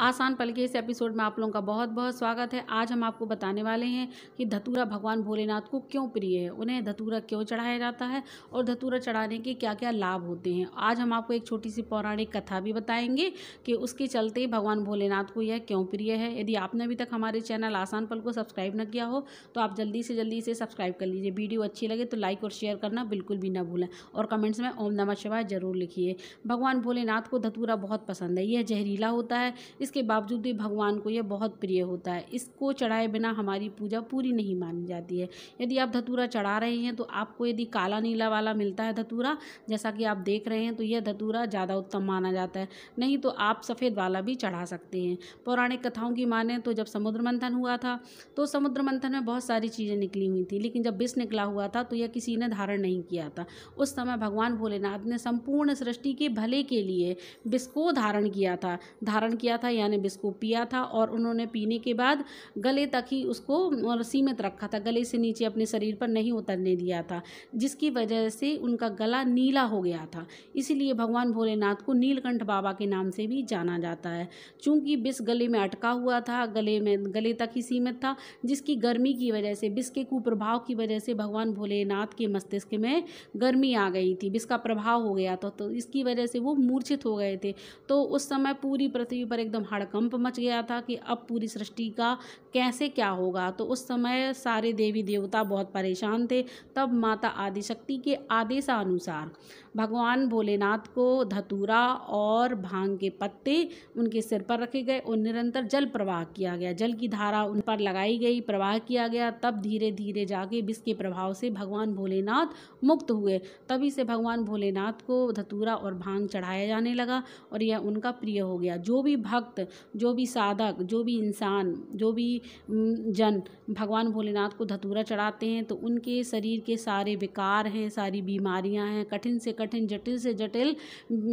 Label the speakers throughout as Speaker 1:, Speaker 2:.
Speaker 1: आसान पल के इस एपिसोड में आप लोगों का बहुत बहुत स्वागत है आज हम आपको बताने वाले हैं कि धतूरा भगवान भोलेनाथ को क्यों प्रिय है उन्हें धतूरा क्यों चढ़ाया जाता है और धतूरा चढ़ाने के क्या क्या लाभ होते हैं आज हम आपको एक छोटी सी पौराणिक कथा भी बताएंगे कि उसके चलते ही भगवान भोलेनाथ को यह क्यों प्रिय है यदि आपने अभी तक हमारे चैनल आसान पल को सब्सक्राइब न किया हो तो आप जल्दी से जल्दी इसे सब्सक्राइब कर लीजिए वीडियो अच्छी लगे तो लाइक और शेयर करना बिल्कुल भी ना भूलें और कमेंट्स में ओम नमः शिवाय जरूर लिखिए भगवान भोलेनाथ को धतूरा बहुत पसंद है यह जहरीला होता है इसके बावजूद भी भगवान को यह बहुत प्रिय होता है इसको चढ़ाए बिना हमारी पूजा पूरी नहीं मानी जाती है यदि आप धतूरा चढ़ा रहे हैं तो आपको यदि काला नीला वाला मिलता है धतूरा जैसा कि आप देख रहे हैं तो यह धतूरा ज़्यादा उत्तम माना जाता है नहीं तो आप सफ़ेद वाला भी चढ़ा सकते हैं पौराणिक कथाओं की माने तो जब समुद्र मंथन हुआ था तो समुद्र मंथन में बहुत सारी चीज़ें निकली हुई थी लेकिन जब विष निकला हुआ था तो यह किसी ने धारण नहीं किया था उस समय भगवान भोलेनाथ ने संपूर्ण सृष्टि के भले के लिए विष को धारण किया था धारण किया था यानी बिस्कुट पिया था और उन्होंने पीने के बाद गले तक ही उसको सीमित रखा था गले से नीचे अपने शरीर पर नहीं उतरने दिया था जिसकी वजह से उनका गला नीला हो गया था इसीलिए भगवान भोलेनाथ को नीलकंठ बाबा के नाम से भी जाना जाता है चूँकि बिस गले में अटका हुआ था गले में गले तक ही सीमित था जिसकी गर्मी की वजह से बिस के कुप्रभाव की वजह से भगवान भोलेनाथ के मस्तिष्क में गर्मी आ गई थी बिस का प्रभाव हो गया था तो इसकी वजह से वो मूर्छित हो गए थे तो उस समय पूरी पृथ्वी पर एकदम एकदम हड़कंप मच गया था कि अब पूरी सृष्टि का कैसे क्या होगा तो उस समय सारे देवी देवता बहुत परेशान थे तब माता आदिशक्ति के आदेशानुसार भगवान भोलेनाथ को धतूरा और भांग के पत्ते उनके सिर पर रखे गए और निरंतर जल प्रवाह किया गया जल की धारा उन पर लगाई गई प्रवाह किया गया तब धीरे धीरे जाके विष के प्रभाव से भगवान भोलेनाथ मुक्त हुए तभी से भगवान भोलेनाथ को धतूरा और भांग चढ़ाया जाने लगा और यह उनका प्रिय हो गया जो भी भक्त भक्त जो भी साधक जो भी इंसान जो भी जन भगवान भोलेनाथ को धतूरा चढ़ाते हैं तो उनके शरीर के सारे विकार हैं सारी बीमारियां हैं कठिन से कठिन जटिल से जटिल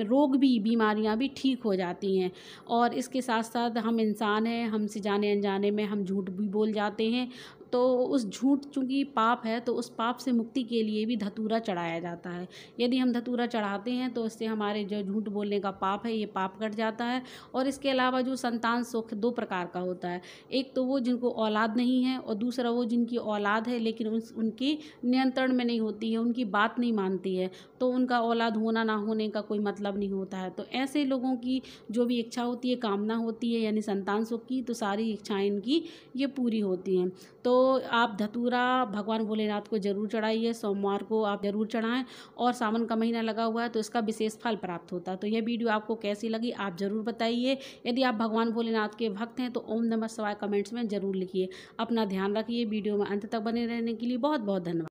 Speaker 1: रोग भी बीमारियां भी ठीक हो जाती हैं और इसके साथ साथ हम इंसान हैं हमसे जाने अनजाने में हम झूठ भी बोल जाते हैं तो उस झूठ चूँकि पाप है तो उस पाप से मुक्ति के लिए भी धतूरा चढ़ाया जाता है यदि हम धतूरा चढ़ाते हैं तो इससे हमारे जो झूठ बोलने का पाप है ये पाप कट जाता है और इसके अलावा जो संतान सुख दो प्रकार का होता है एक तो वो जिनको औलाद नहीं है और दूसरा वो जिनकी औलाद है लेकिन उस उनकी नियंत्रण में नहीं होती है उनकी बात नहीं मानती है तो उनका औलाद होना ना होने का कोई मतलब नहीं होता है तो ऐसे लोगों की जो भी इच्छा होती है कामना होती है यानी संतान सुख की तो सारी इच्छाएँ इनकी ये पूरी होती हैं तो आप धतूरा भगवान भोलेनाथ को जरूर चढ़ाइए सोमवार को आप जरूर चढ़ाएं और सावन का महीना लगा हुआ है तो इसका विशेष फल प्राप्त होता है तो यह वीडियो आपको कैसी लगी आप ज़रूर बताइए यदि आप भगवान भोलेनाथ के भक्त हैं तो ओम नमस्वाय कमेंट्स में ज़रूर लिखिए अपना ध्यान रखिए वीडियो में अंत तक बने रहने के लिए बहुत बहुत धन्यवाद